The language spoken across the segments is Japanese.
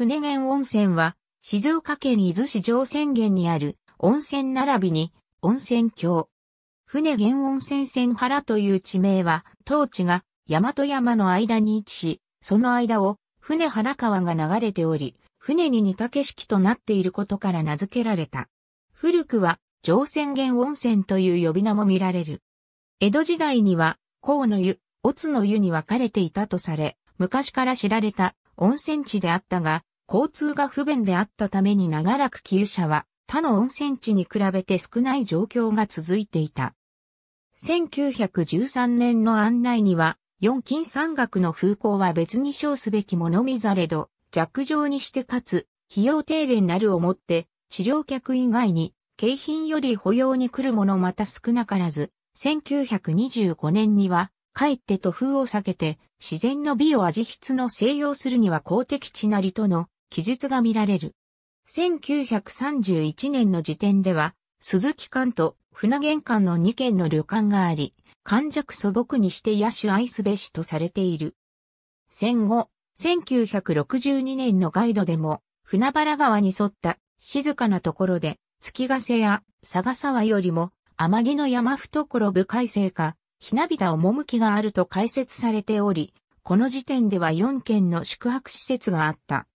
船源温泉は、静岡県伊豆市上泉源にある温泉並びに温泉郷。船源温泉線原という地名は、当地が山と山の間に位置し、その間を船原川が流れており、船に似た景色となっていることから名付けられた。古くは上泉源温泉という呼び名も見られる。江戸時代には、甲の湯、乙の湯に分かれていたとされ、昔から知られた温泉地であったが、交通が不便であったために長らく旧車は他の温泉地に比べて少ない状況が続いていた。1913年の案内には、四金山岳の風光は別に称すべきものみざれど、弱状にしてかつ、費用低廉なるをもって、治療客以外に、景品より保養に来るものまた少なからず、1925年には、かえって途風を避けて、自然の美を味筆の静養するには公的地なりとの記述が見られる。1931年の時点では、鈴木館と船玄関の2軒の旅館があり、寒弱素朴にして野手愛すべしとされている。戦後、1962年のガイドでも、船原川に沿った静かなところで、月ヶ瀬や佐賀沢よりも、天城の山懐深いせか、ひなびた趣があると解説されており、この時点では4軒の宿泊施設があった。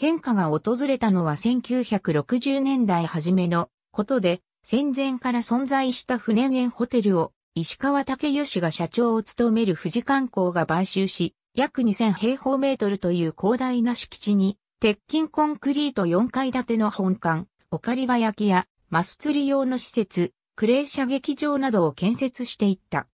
変化が訪れたのは1960年代初めのことで、戦前から存在した船源ホテルを石川武義が社長を務める富士観光が買収し、約2000平方メートルという広大な敷地に、鉄筋コンクリート4階建ての本館、オカリバ焼きや、マス釣り用の施設、クレー射撃場などを建設していった。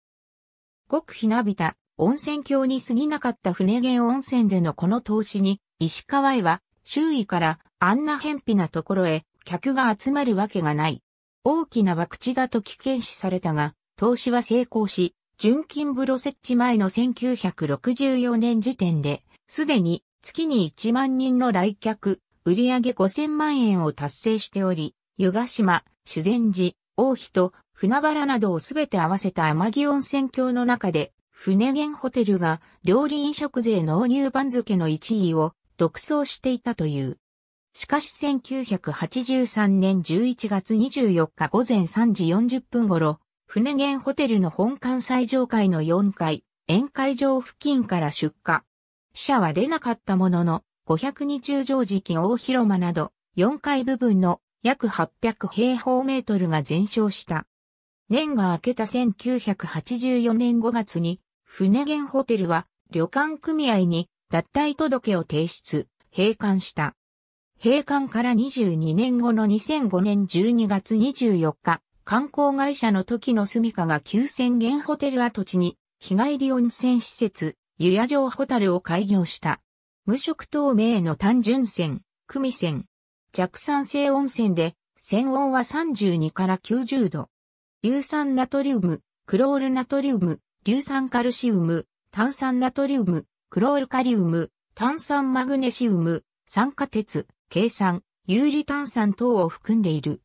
ごくひなびた温泉郷に過ぎなかった船源温泉でのこの投資に、石川へは周囲からあんな偏僻なところへ客が集まるわけがない。大きな博打だと危険視されたが、投資は成功し、純金風呂設置前の1964年時点で、すでに月に1万人の来客、売上5000万円を達成しており、湯ヶ島、修善寺、大妃と船原などをすべて合わせた天城温泉郷の中で、船源ホテルが料理飲食税納入番付の1位を独走していたという。しかし1983年11月24日午前3時40分頃、船源ホテルの本館最上階の4階、宴会場付近から出火。死者は出なかったものの、520時期大広間など、4階部分の約800平方メートルが全焼した。年が明けた1984年5月に、船源ホテルは旅館組合に脱退届を提出、閉館した。閉館から22年後の2005年12月24日、観光会社の時の住処が9000元ホテル跡地に、日帰り温泉施設、湯屋城ホタルを開業した。無色透明の単純線、組泉。線。弱酸性温泉で、線温は32から90度。硫酸ナトリウム、クロールナトリウム、硫酸カルシウム、炭酸ナトリウム、クロールカリウム、炭酸マグネシウム、酸化鉄、計算、有利炭酸等を含んでいる。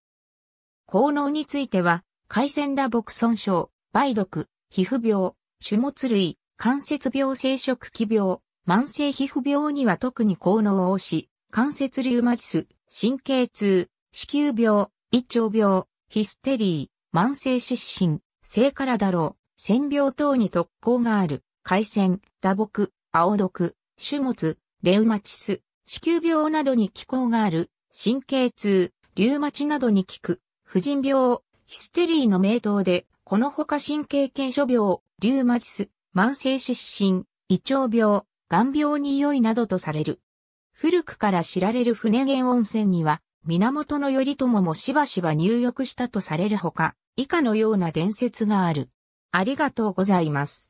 効能については、回線打撲損傷、梅毒、皮膚病、種物類、関節病生殖器病、慢性皮膚病には特に効能をし、関節リウマチス、神経痛、子宮病、胃腸病、ヒステリー、慢性湿疹、性からだろう、腺病等に特効がある、回線、打撲、青毒、種物、レウマチス、子宮病などに気候がある、神経痛、リュウマチなどに効く、婦人病、ヒステリーの名刀で、このほか神経系諸病、リュウマチス、慢性湿疹、胃腸病、眼病に良いなどとされる。古くから知られる船源温泉には、源頼朝もしばしば入浴したとされるほか、以下のような伝説がある。ありがとうございます。